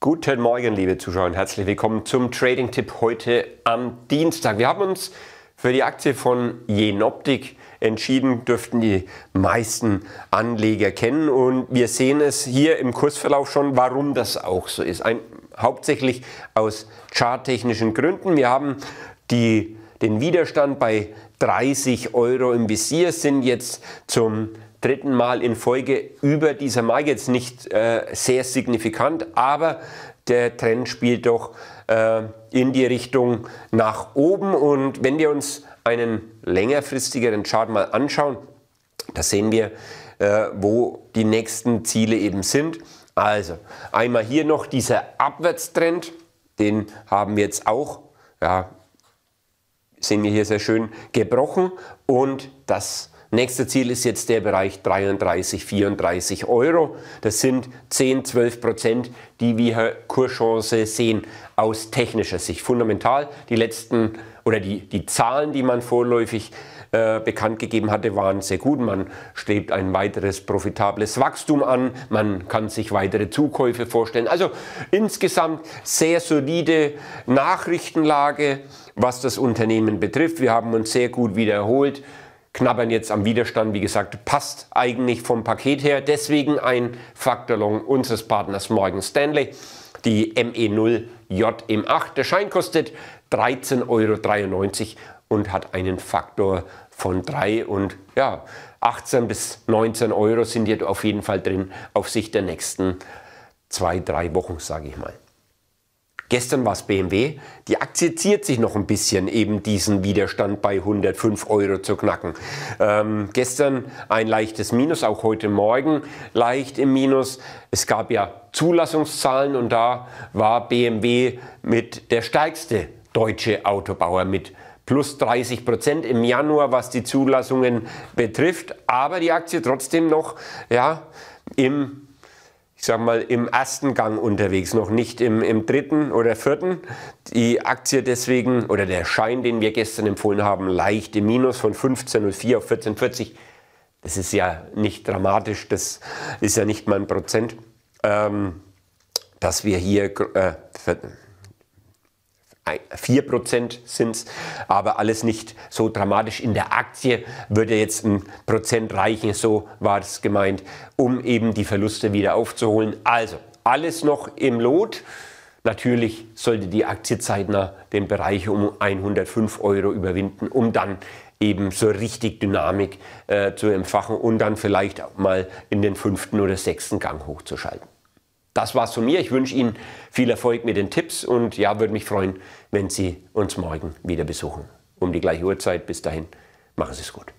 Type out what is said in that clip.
Guten Morgen, liebe Zuschauer und herzlich willkommen zum Trading-Tipp heute am Dienstag. Wir haben uns für die Aktie von Jenoptik entschieden, dürften die meisten Anleger kennen und wir sehen es hier im Kursverlauf schon, warum das auch so ist. Ein, hauptsächlich aus charttechnischen Gründen. Wir haben die den Widerstand bei 30 Euro im Visier, sind jetzt zum dritten Mal in Folge über dieser Marke, jetzt nicht äh, sehr signifikant, aber der Trend spielt doch äh, in die Richtung nach oben und wenn wir uns einen längerfristigeren Chart mal anschauen, da sehen wir, äh, wo die nächsten Ziele eben sind. Also einmal hier noch dieser Abwärtstrend, den haben wir jetzt auch ja, sehen wir hier sehr schön gebrochen und das nächste Ziel ist jetzt der Bereich 33, 34 Euro. Das sind 10, 12 Prozent, die wir Kurschance sehen aus technischer Sicht. Fundamental die letzten oder die, die Zahlen, die man vorläufig äh, bekannt gegeben hatte, waren sehr gut. Man strebt ein weiteres profitables Wachstum an, man kann sich weitere Zukäufe vorstellen. Also insgesamt sehr solide Nachrichtenlage, was das Unternehmen betrifft. Wir haben uns sehr gut wiederholt knabbern jetzt am Widerstand. Wie gesagt, passt eigentlich vom Paket her. Deswegen ein Faktor Long unseres Partners Morgan Stanley. Die me 0 jm 8. Der Schein kostet 13,93 Euro und hat einen Faktor von 3 und ja, 18 bis 19 Euro sind jetzt auf jeden Fall drin auf Sicht der nächsten zwei, drei Wochen, sage ich mal. Gestern war es BMW. Die Aktie ziert sich noch ein bisschen, eben diesen Widerstand bei 105 Euro zu knacken. Ähm, gestern ein leichtes Minus, auch heute Morgen leicht im Minus. Es gab ja Zulassungszahlen und da war BMW mit der stärkste deutsche Autobauer mit plus 30 Prozent im Januar, was die Zulassungen betrifft. Aber die Aktie trotzdem noch ja, im ich sag mal, im ersten Gang unterwegs, noch nicht im, im dritten oder vierten. Die Aktie deswegen oder der Schein, den wir gestern empfohlen haben, leicht im Minus von 15,04 auf 14,40. Das ist ja nicht dramatisch, das ist ja nicht mal ein Prozent, ähm, dass wir hier. Äh, 4% sind es, aber alles nicht so dramatisch. In der Aktie würde jetzt ein Prozent reichen, so war es gemeint, um eben die Verluste wieder aufzuholen. Also alles noch im Lot. Natürlich sollte die Aktie zeitnah den Bereich um 105 Euro überwinden, um dann eben so richtig Dynamik äh, zu empfachen und dann vielleicht auch mal in den fünften oder sechsten Gang hochzuschalten. Das war's von mir. Ich wünsche Ihnen viel Erfolg mit den Tipps und ja, würde mich freuen, wenn Sie uns morgen wieder besuchen. Um die gleiche Uhrzeit. Bis dahin, machen Sie es gut.